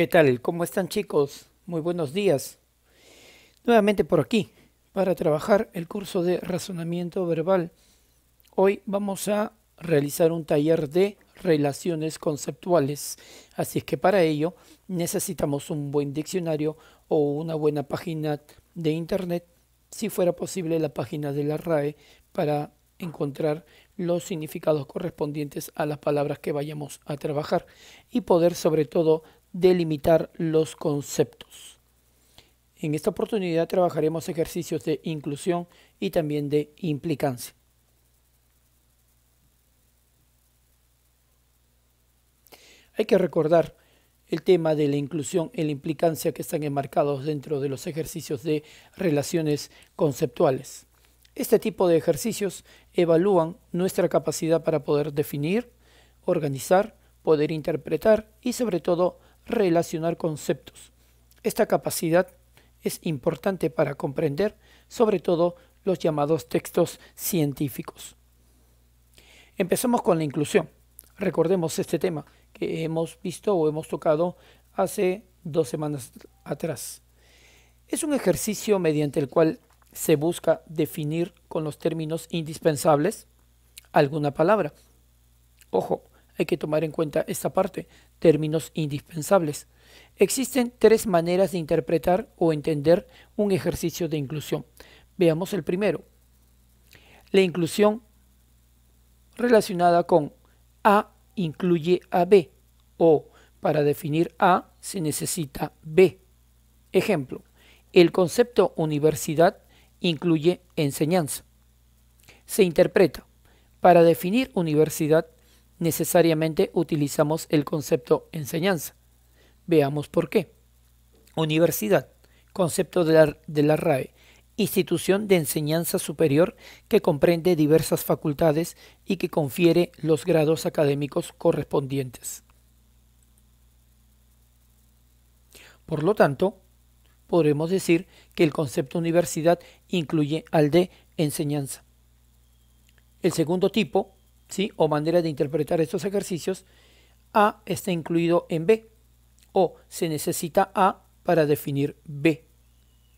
¿Qué tal? ¿Cómo están chicos? Muy buenos días. Nuevamente por aquí para trabajar el curso de razonamiento verbal. Hoy vamos a realizar un taller de relaciones conceptuales. Así es que para ello necesitamos un buen diccionario o una buena página de internet, si fuera posible la página de la RAE, para encontrar los significados correspondientes a las palabras que vayamos a trabajar y poder sobre todo delimitar los conceptos. En esta oportunidad trabajaremos ejercicios de inclusión y también de implicancia. Hay que recordar el tema de la inclusión y la implicancia que están enmarcados dentro de los ejercicios de relaciones conceptuales. Este tipo de ejercicios evalúan nuestra capacidad para poder definir, organizar, poder interpretar y sobre todo relacionar conceptos. Esta capacidad es importante para comprender sobre todo los llamados textos científicos. Empezamos con la inclusión. Recordemos este tema que hemos visto o hemos tocado hace dos semanas atrás. Es un ejercicio mediante el cual se busca definir con los términos indispensables alguna palabra. Ojo, hay que tomar en cuenta esta parte, términos indispensables. Existen tres maneras de interpretar o entender un ejercicio de inclusión. Veamos el primero. La inclusión relacionada con A incluye a B o para definir A se necesita B. Ejemplo, el concepto universidad incluye enseñanza. Se interpreta, para definir universidad necesariamente utilizamos el concepto enseñanza. Veamos por qué. Universidad, concepto de la, RAE, institución de enseñanza superior que comprende diversas facultades y que confiere los grados académicos correspondientes. Por lo tanto, podremos decir que el concepto universidad incluye al de enseñanza. El segundo tipo o manera de interpretar estos ejercicios, A está incluido en B o se necesita A para definir B.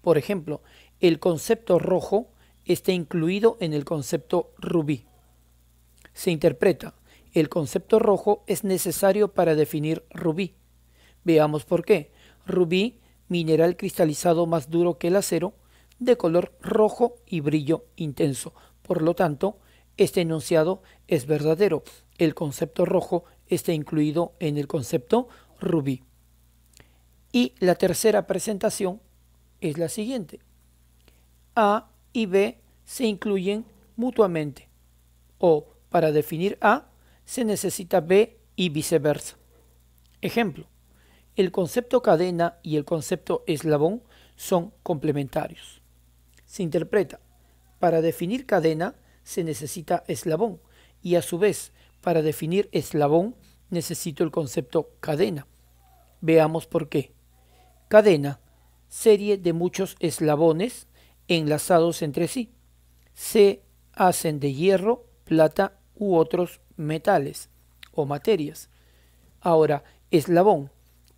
Por ejemplo, el concepto rojo está incluido en el concepto rubí. Se interpreta, el concepto rojo es necesario para definir rubí. Veamos por qué. Rubí, mineral cristalizado más duro que el acero, de color rojo y brillo intenso. Por lo tanto, este enunciado es verdadero. El concepto rojo está incluido en el concepto rubí. Y la tercera presentación es la siguiente. A y B se incluyen mutuamente. O para definir A se necesita B y viceversa. Ejemplo. El concepto cadena y el concepto eslabón son complementarios. Se interpreta. Para definir cadena se necesita eslabón y a su vez para definir eslabón necesito el concepto cadena. Veamos por qué. Cadena, serie de muchos eslabones enlazados entre sí. Se hacen de hierro, plata u otros metales o materias. Ahora, eslabón,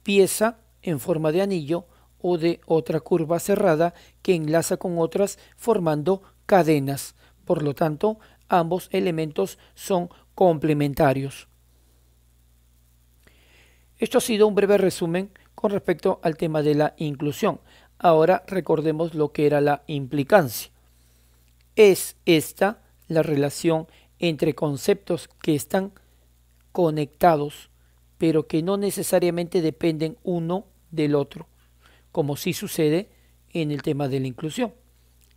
pieza en forma de anillo o de otra curva cerrada que enlaza con otras formando cadenas por lo tanto, ambos elementos son complementarios. Esto ha sido un breve resumen con respecto al tema de la inclusión. Ahora recordemos lo que era la implicancia. Es esta la relación entre conceptos que están conectados, pero que no necesariamente dependen uno del otro, como sí sucede en el tema de la inclusión.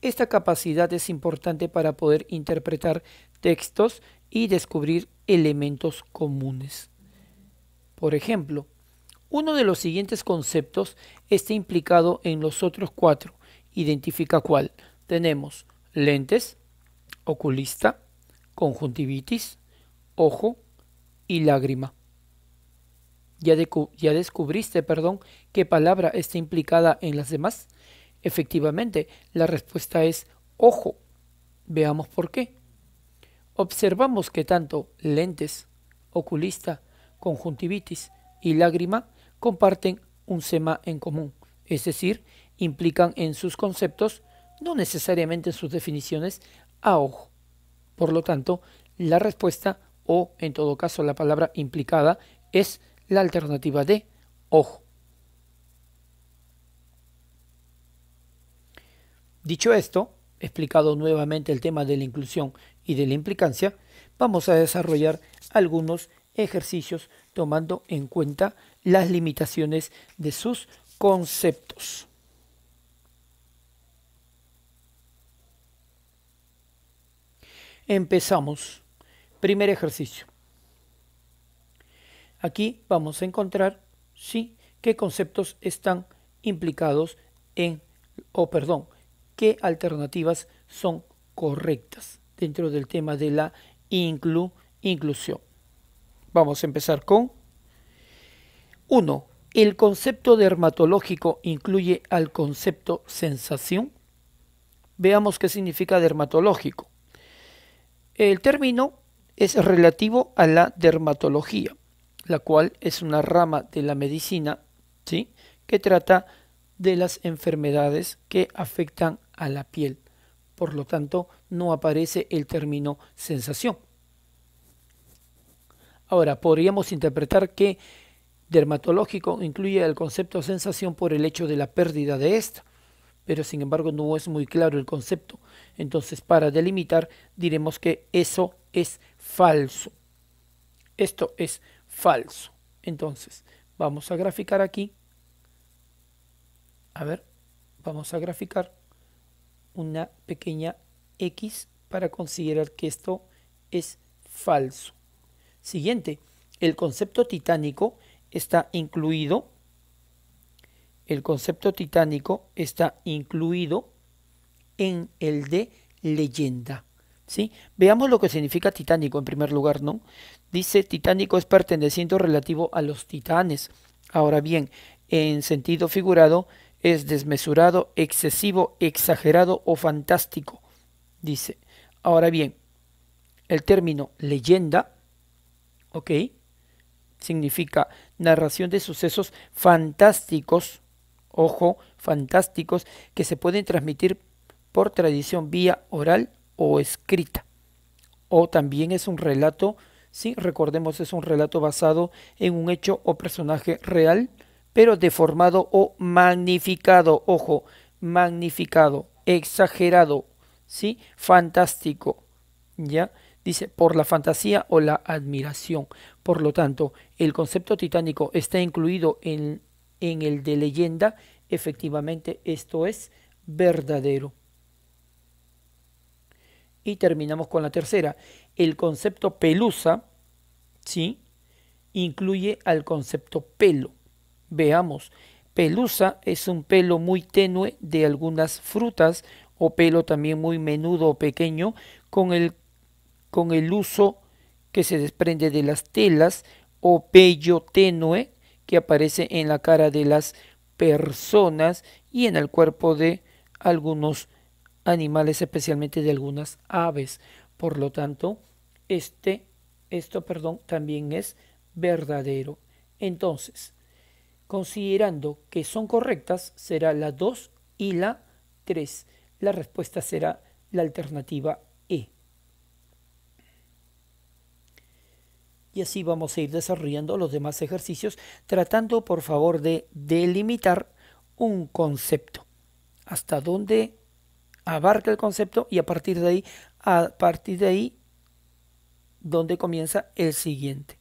Esta capacidad es importante para poder interpretar textos y descubrir elementos comunes. Por ejemplo, uno de los siguientes conceptos está implicado en los otros cuatro. Identifica cuál. Tenemos lentes, oculista, conjuntivitis, ojo y lágrima. Ya, ya descubriste, perdón, qué palabra está implicada en las demás. Efectivamente, la respuesta es ojo. Veamos por qué. Observamos que tanto lentes, oculista, conjuntivitis y lágrima comparten un sema en común, es decir, implican en sus conceptos, no necesariamente en sus definiciones, a ojo. Por lo tanto, la respuesta, o en todo caso la palabra implicada, es la alternativa de ojo. Dicho esto, explicado nuevamente el tema de la inclusión y de la implicancia, vamos a desarrollar algunos ejercicios tomando en cuenta las limitaciones de sus conceptos. Empezamos. Primer ejercicio. Aquí vamos a encontrar, sí, qué conceptos están implicados en, o perdón, qué alternativas son correctas dentro del tema de la inclusión. Vamos a empezar con 1. ¿El concepto dermatológico incluye al concepto sensación? Veamos qué significa dermatológico. El término es relativo a la dermatología, la cual es una rama de la medicina ¿sí? que trata de las enfermedades que afectan a la piel. Por lo tanto, no aparece el término sensación. Ahora, podríamos interpretar que dermatológico incluye el concepto sensación por el hecho de la pérdida de esta, pero sin embargo no es muy claro el concepto. Entonces, para delimitar, diremos que eso es falso. Esto es falso. Entonces, vamos a graficar aquí. A ver, vamos a graficar una pequeña X para considerar que esto es falso. Siguiente, el concepto titánico está incluido. El concepto titánico está incluido en el de leyenda. ¿Sí? Veamos lo que significa titánico en primer lugar, ¿no? Dice titánico es perteneciente relativo a los titanes. Ahora bien, en sentido figurado, es desmesurado, excesivo, exagerado o fantástico, dice. Ahora bien, el término leyenda, ¿ok? Significa narración de sucesos fantásticos, ojo, fantásticos, que se pueden transmitir por tradición vía oral o escrita. O también es un relato, sí, recordemos, es un relato basado en un hecho o personaje real pero deformado o magnificado, ojo, magnificado, exagerado, ¿sí? Fantástico, ¿ya? Dice, por la fantasía o la admiración. Por lo tanto, el concepto titánico está incluido en, en el de leyenda. Efectivamente, esto es verdadero. Y terminamos con la tercera. El concepto pelusa, ¿sí? Incluye al concepto pelo. Veamos, pelusa es un pelo muy tenue de algunas frutas o pelo también muy menudo o pequeño con el, uso que se desprende de las telas o pello tenue que aparece en la cara de las personas y en el cuerpo de algunos animales, especialmente de algunas aves. Por lo tanto, este, esto perdón, también es verdadero. Entonces, Considerando que son correctas, será la 2 y la 3. La respuesta será la alternativa E. Y así vamos a ir desarrollando los demás ejercicios, tratando por favor de delimitar un concepto. Hasta dónde abarca el concepto y a partir de ahí, a partir de ahí, donde comienza el siguiente.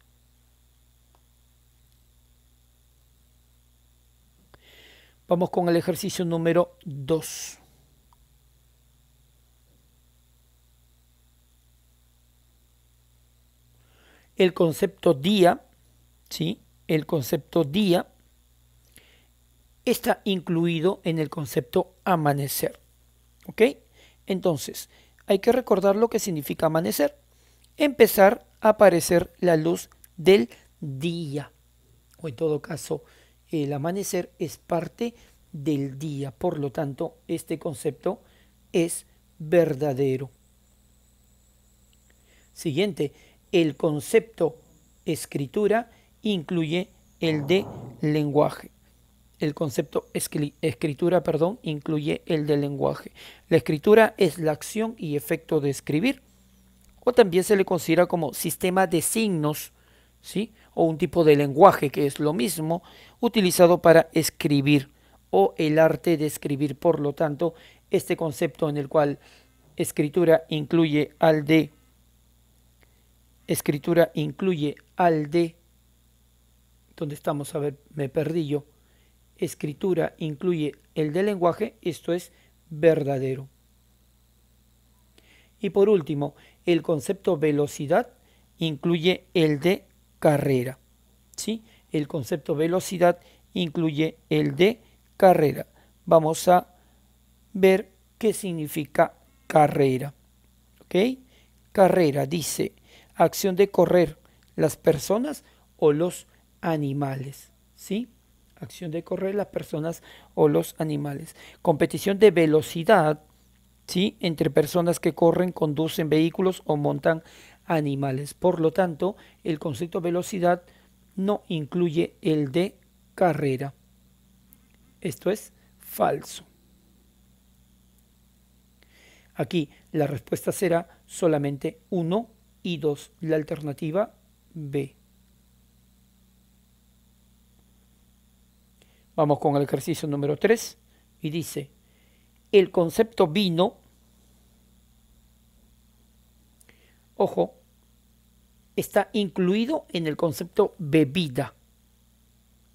Vamos con el ejercicio número 2. El concepto día, ¿sí? El concepto día está incluido en el concepto amanecer. ¿Ok? Entonces, hay que recordar lo que significa amanecer. Empezar a aparecer la luz del día. O en todo caso, el amanecer es parte del día. Por lo tanto, este concepto es verdadero. Siguiente, el concepto escritura incluye el de lenguaje. El concepto escritura, perdón, incluye el de lenguaje. La escritura es la acción y efecto de escribir, o también se le considera como sistema de signos, ¿sí? o un tipo de lenguaje que es lo mismo utilizado para escribir o el arte de escribir. Por lo tanto, este concepto en el cual escritura incluye al de escritura incluye al de ¿dónde estamos a ver me perdí yo escritura incluye el de lenguaje esto es verdadero y por último el concepto velocidad incluye el de carrera. ¿sí? El concepto velocidad incluye el de carrera. Vamos a ver qué significa carrera. ¿ok? Carrera dice acción de correr las personas o los animales. ¿sí? Acción de correr las personas o los animales. Competición de velocidad ¿sí? entre personas que corren, conducen vehículos o montan animales. Por lo tanto, el concepto velocidad no incluye el de carrera. Esto es falso. Aquí la respuesta será solamente 1 y 2, la alternativa B. Vamos con el ejercicio número 3 y dice, el concepto vino, ojo, está incluido en el concepto bebida.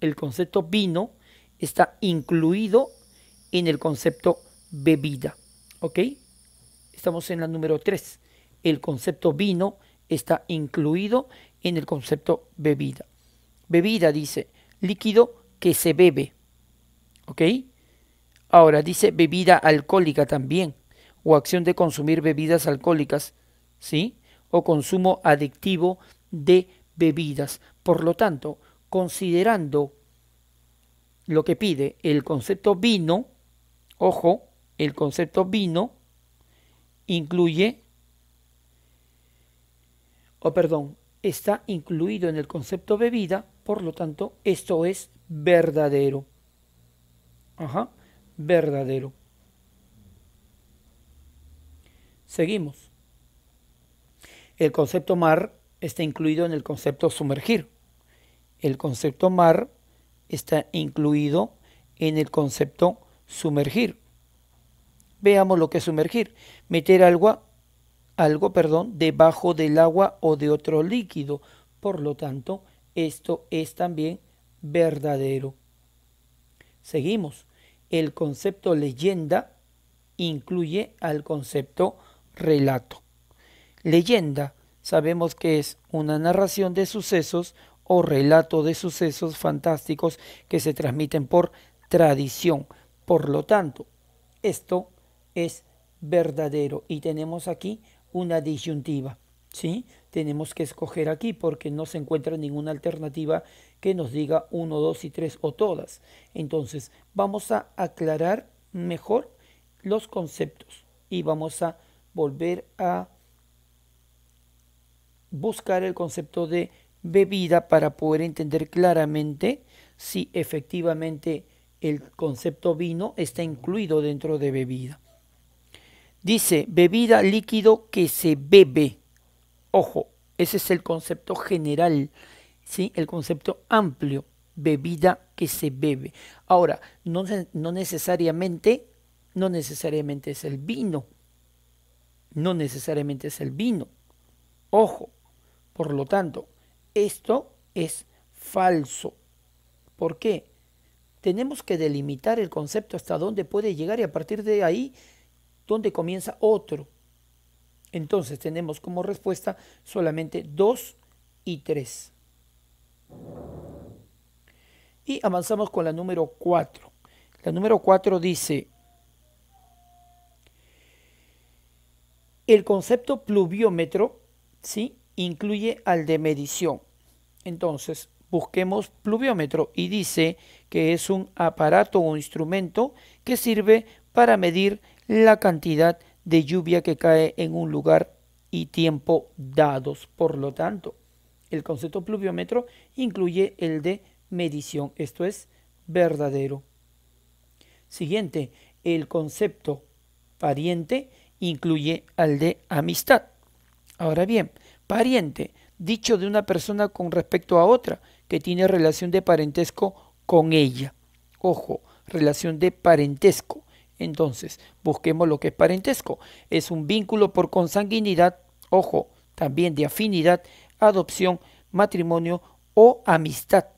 El concepto vino está incluido en el concepto bebida. ¿Ok? Estamos en la número 3. El concepto vino está incluido en el concepto bebida. Bebida dice líquido que se bebe. ¿Ok? Ahora dice bebida alcohólica también. O acción de consumir bebidas alcohólicas. ¿Sí? o consumo adictivo de bebidas. Por lo tanto, considerando lo que pide el concepto vino, ojo, el concepto vino incluye, o perdón, está incluido en el concepto bebida, por lo tanto, esto es verdadero. Ajá, verdadero. Seguimos el concepto mar está incluido en el concepto sumergir. El concepto mar está incluido en el concepto sumergir. Veamos lo que es sumergir. Meter algo, perdón, debajo del agua o de otro líquido. Por lo tanto, esto es también verdadero. Seguimos. El concepto leyenda incluye al concepto relato. Leyenda. Sabemos que es una narración de sucesos o relato de sucesos fantásticos que se transmiten por tradición. Por lo tanto, esto es verdadero y tenemos aquí una disyuntiva. ¿sí? Tenemos que escoger aquí porque no se encuentra ninguna alternativa que nos diga uno, dos y tres o todas. Entonces, vamos a aclarar mejor los conceptos y vamos a volver a buscar el concepto de bebida para poder entender claramente si efectivamente el concepto vino está incluido dentro de bebida. Dice bebida líquido que se bebe. Ojo, ese es el concepto general, ¿sí? el concepto amplio, bebida que se bebe. Ahora, no necesariamente, no necesariamente es el vino. No necesariamente es el vino. Ojo, por lo tanto, esto es falso. ¿Por qué? Tenemos que delimitar el concepto hasta dónde puede llegar y a partir de ahí, dónde comienza otro. Entonces tenemos como respuesta solamente 2 y 3. Y avanzamos con la número 4. La número 4 dice, el concepto pluviómetro, ¿sí? incluye al de medición. Entonces, busquemos pluviómetro y dice que es un aparato o instrumento que sirve para medir la cantidad de lluvia que cae en un lugar y tiempo dados. Por lo tanto, el concepto pluviómetro incluye el de medición. Esto es verdadero. Siguiente, el concepto pariente incluye al de amistad. Ahora bien, pariente, dicho de una persona con respecto a otra que tiene relación de parentesco con ella. Ojo, relación de parentesco. Entonces, busquemos lo que es parentesco. Es un vínculo por consanguinidad, ojo, también de afinidad, adopción, matrimonio o amistad.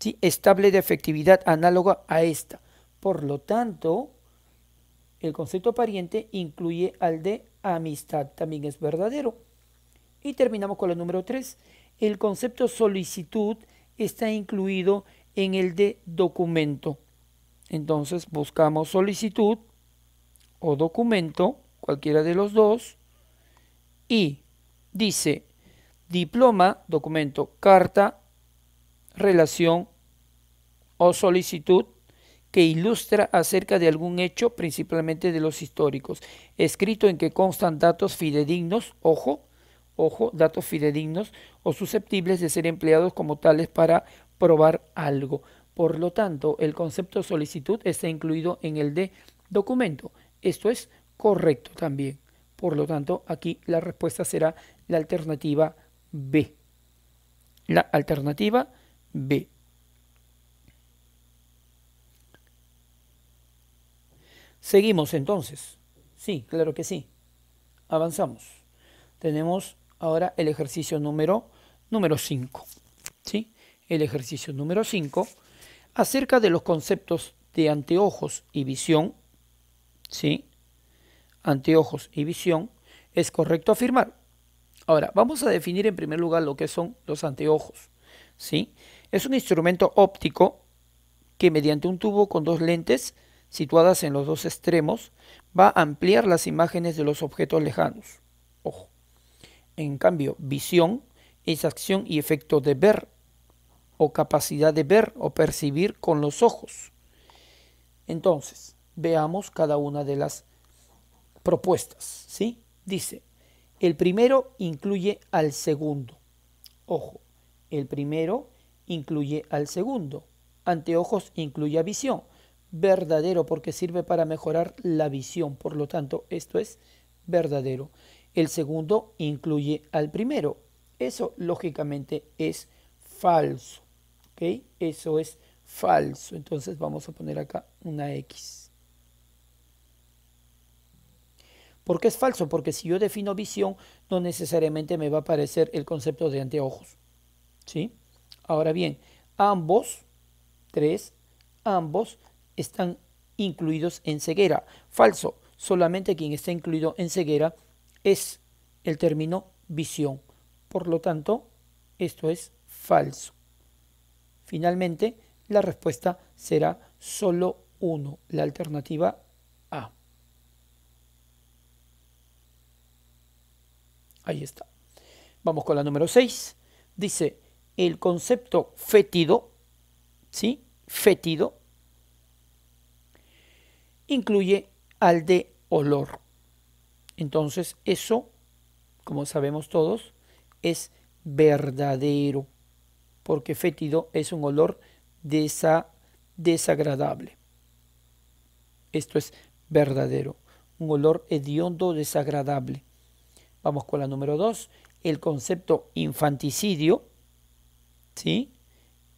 ¿sí? Estable de efectividad análoga a esta. Por lo tanto, el concepto pariente incluye al de amistad. También es verdadero. Y terminamos con la número 3. El concepto solicitud está incluido en el de documento. Entonces buscamos solicitud o documento, cualquiera de los dos, y dice diploma, documento, carta, relación o solicitud que ilustra acerca de algún hecho, principalmente de los históricos, escrito en que constan datos fidedignos, ojo, ojo, datos fidedignos o susceptibles de ser empleados como tales para probar algo. Por lo tanto, el concepto solicitud está incluido en el de documento. Esto es correcto también. Por lo tanto, aquí la respuesta será la alternativa B. La alternativa B. Seguimos entonces. Sí, claro que sí. Avanzamos. Tenemos ahora el ejercicio número número 5. ¿sí? El ejercicio número 5 acerca de los conceptos de anteojos y visión, ¿sí? Anteojos y visión es correcto afirmar. Ahora, vamos a definir en primer lugar lo que son los anteojos, ¿sí? Es un instrumento óptico que mediante un tubo con dos lentes situadas en los dos extremos va a ampliar las imágenes de los objetos lejanos. En cambio, visión es acción y efecto de ver o capacidad de ver o percibir con los ojos. Entonces, veamos cada una de las propuestas, ¿sí? Dice, el primero incluye al segundo. Ojo, el primero incluye al segundo. Anteojos incluye a visión. Verdadero porque sirve para mejorar la visión, por lo tanto, esto es verdadero el segundo incluye al primero. Eso lógicamente es falso. ¿ok? Eso es falso. Entonces vamos a poner acá una X. ¿Por qué es falso? Porque si yo defino visión, no necesariamente me va a aparecer el concepto de anteojos. ¿Sí? Ahora bien, ambos, tres, ambos están incluidos en ceguera. Falso. Solamente quien está incluido en ceguera es el término visión. Por lo tanto, esto es falso. Finalmente, la respuesta será solo uno la alternativa A. Ahí está. Vamos con la número 6. Dice, el concepto fétido, ¿sí? Fétido, incluye al de olor. Entonces eso, como sabemos todos, es verdadero, porque fétido es un olor desagradable. Esto es verdadero, un olor hediondo desagradable. Vamos con la número dos, el concepto infanticidio, ¿sí?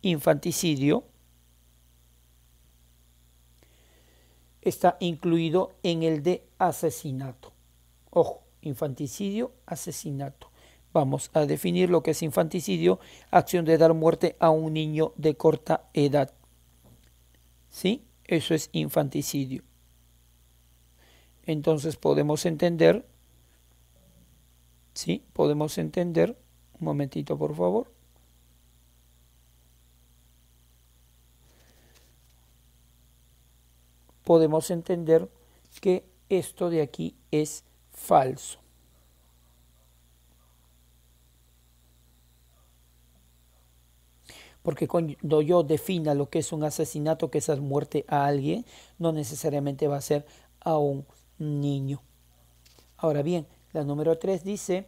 Infanticidio está incluido en el de asesinato. Ojo, infanticidio, asesinato. Vamos a definir lo que es infanticidio, acción de dar muerte a un niño de corta edad. ¿Sí? Eso es infanticidio. Entonces podemos entender, ¿sí? Podemos entender, un momentito por favor. Podemos entender que esto de aquí es falso. Porque cuando yo defina lo que es un asesinato, que es la muerte a alguien, no necesariamente va a ser a un niño. Ahora bien, la número 3 dice,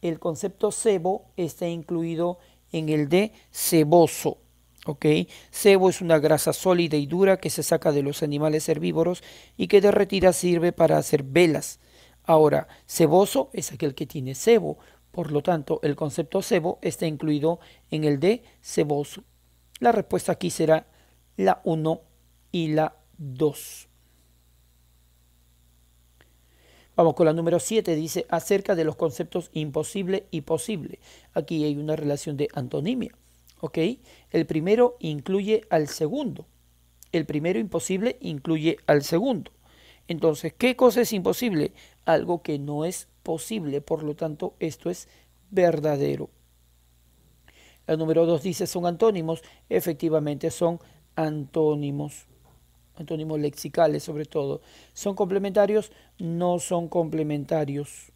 el concepto cebo está incluido en el de ceboso. ¿ok? Cebo es una grasa sólida y dura que se saca de los animales herbívoros y que derretida sirve para hacer velas. Ahora, ceboso es aquel que tiene sebo. por lo tanto, el concepto cebo está incluido en el de ceboso. La respuesta aquí será la 1 y la 2. Vamos con la número 7, dice acerca de los conceptos imposible y posible. Aquí hay una relación de antonimia, ¿ok? El primero incluye al segundo. El primero imposible incluye al segundo. Entonces, ¿qué cosa es imposible? Algo que no es posible, por lo tanto, esto es verdadero. La número dos dice, ¿son antónimos? Efectivamente, son antónimos. Antónimos lexicales, sobre todo. ¿Son complementarios? No son complementarios.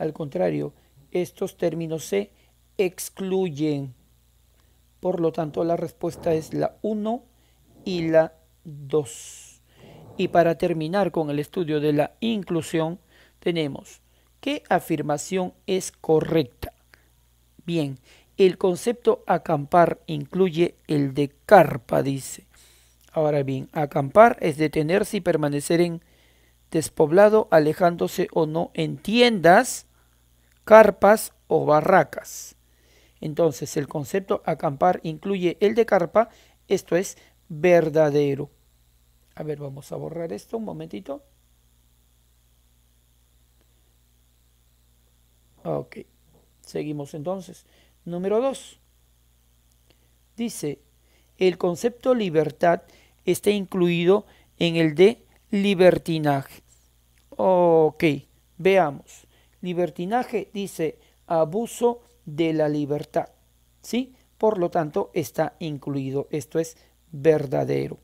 Al contrario, estos términos se excluyen. Por lo tanto, la respuesta es la 1 y la 2. Y para terminar con el estudio de la inclusión, tenemos ¿qué afirmación es correcta? Bien, el concepto acampar incluye el de carpa, dice. Ahora bien, acampar es detenerse y permanecer en despoblado, alejándose o no en tiendas, carpas o barracas. Entonces, el concepto acampar incluye el de carpa, esto es verdadero. A ver, vamos a borrar esto un momentito. Ok, seguimos entonces. Número 2. Dice, el concepto libertad está incluido en el de libertinaje. Ok, veamos. Libertinaje dice abuso de la libertad. ¿Sí? Por lo tanto, está incluido. Esto es verdadero.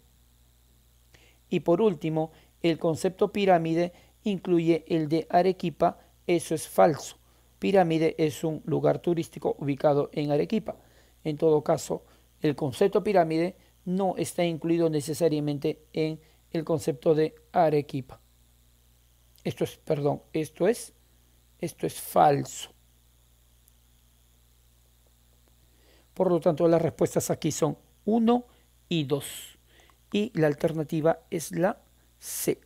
Y por último, el concepto pirámide incluye el de Arequipa, eso es falso. Pirámide es un lugar turístico ubicado en Arequipa. En todo caso, el concepto pirámide no está incluido necesariamente en el concepto de Arequipa. Esto es, perdón, esto es, esto es falso. Por lo tanto, las respuestas aquí son 1 y 2 y la alternativa es la C.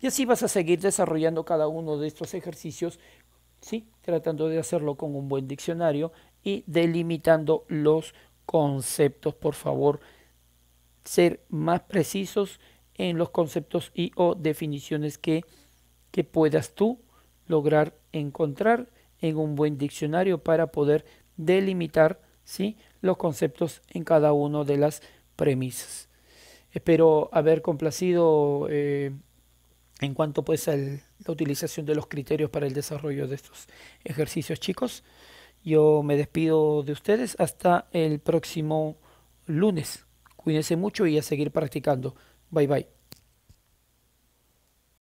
Y así vas a seguir desarrollando cada uno de estos ejercicios, ¿sí? tratando de hacerlo con un buen diccionario y delimitando los conceptos. Por favor, ser más precisos en los conceptos y o definiciones que, que puedas tú lograr encontrar en un buen diccionario para poder delimitar ¿sí? los conceptos en cada una de las premisas. Espero haber complacido eh, en cuanto pues a la utilización de los criterios para el desarrollo de estos ejercicios chicos. Yo me despido de ustedes hasta el próximo lunes. Cuídense mucho y a seguir practicando. Bye bye.